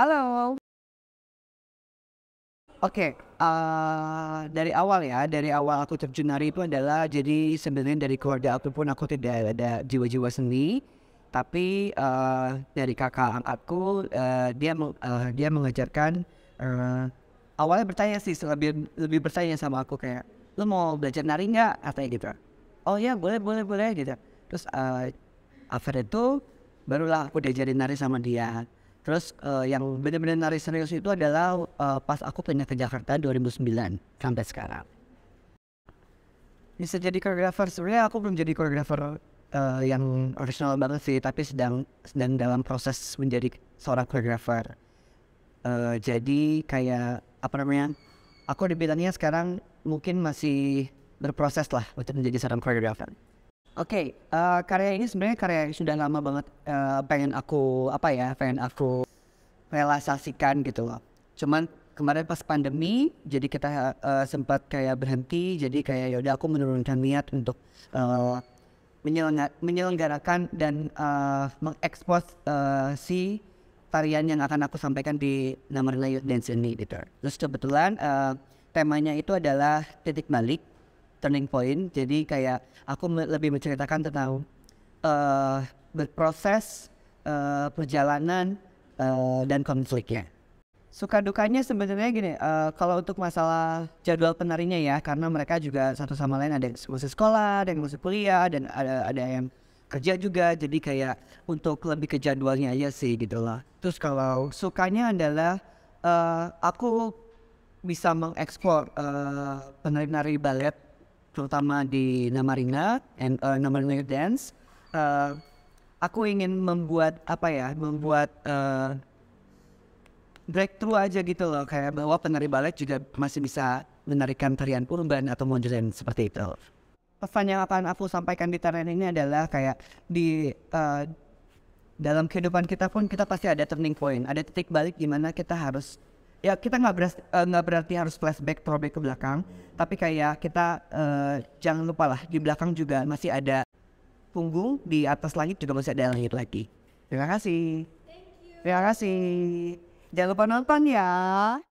Halo. Oke, uh, dari awal ya, dari awal aku terjun nari itu adalah jadi sebenarnya dari keluarga aku pun aku tidak ada jiwa-jiwa seni, tapi uh, dari kakak angkatku uh, dia uh, dia mengajarkan uh, awalnya bertanya sih lebih lebih bertanya sama aku kayak lo mau belajar nari nggak katanya gitu. Oh ya boleh boleh boleh gitu. Terus uh, after itu barulah aku diajarin nari sama dia Terus uh, yang benar-benar nari serius itu adalah uh, pas aku pindah ke Jakarta 2009 sampai sekarang. Bisa jadi koreografer sebenarnya aku belum jadi koreografer uh, yang original banget sih, tapi sedang sedang dalam proses menjadi seorang koreografer. Uh, jadi kayak apa namanya? Aku dibilangnya sekarang mungkin masih berproses lah untuk menjadi seorang koreografer. Oke, okay, uh, eh, karya ini sebenarnya karya yang sudah lama banget uh, pengen aku apa ya, pengen aku realisasikan gitu loh. Cuman kemarin pas pandemi, jadi kita uh, sempat kayak berhenti, jadi kayak yaudah aku menurunkan niat untuk uh, menyelenggarakan dan uh, mengekspos uh, si tarian yang akan aku sampaikan di nomor layu Dance ini gitu. Terus kebetulan uh, temanya itu adalah titik balik turning point. Jadi kayak aku lebih menceritakan tentang uh, berproses uh, perjalanan uh, dan konfliknya. Suka dukanya sebenarnya gini, uh, kalau untuk masalah jadwal penarinya ya, karena mereka juga satu sama lain ada yang masih sekolah, ada yang masih kuliah, dan ada ada yang kerja juga. Jadi kayak untuk lebih ke jadwalnya aja sih gitu lah. Terus kalau sukanya adalah uh, aku bisa mengekspor uh, penari-penari balet terutama di nama Namaringa and uh, eh, Namaringa Dance. Uh, aku ingin membuat apa ya, membuat uh, breakthrough aja gitu loh, kayak bahwa penari balet juga masih bisa menarikan tarian urban atau modern seperti itu. Pesan yang akan aku sampaikan di tarian ini adalah kayak di uh, dalam kehidupan kita pun kita pasti ada turning point, ada titik balik di mana kita harus ya kita nggak berarti eh, nggak uh, berarti harus flashback throwback ke belakang tapi kayak kita uh, jangan lupa lah di belakang juga masih ada punggung di atas langit juga masih ada langit lagi terima kasih terima kasih jangan lupa nonton ya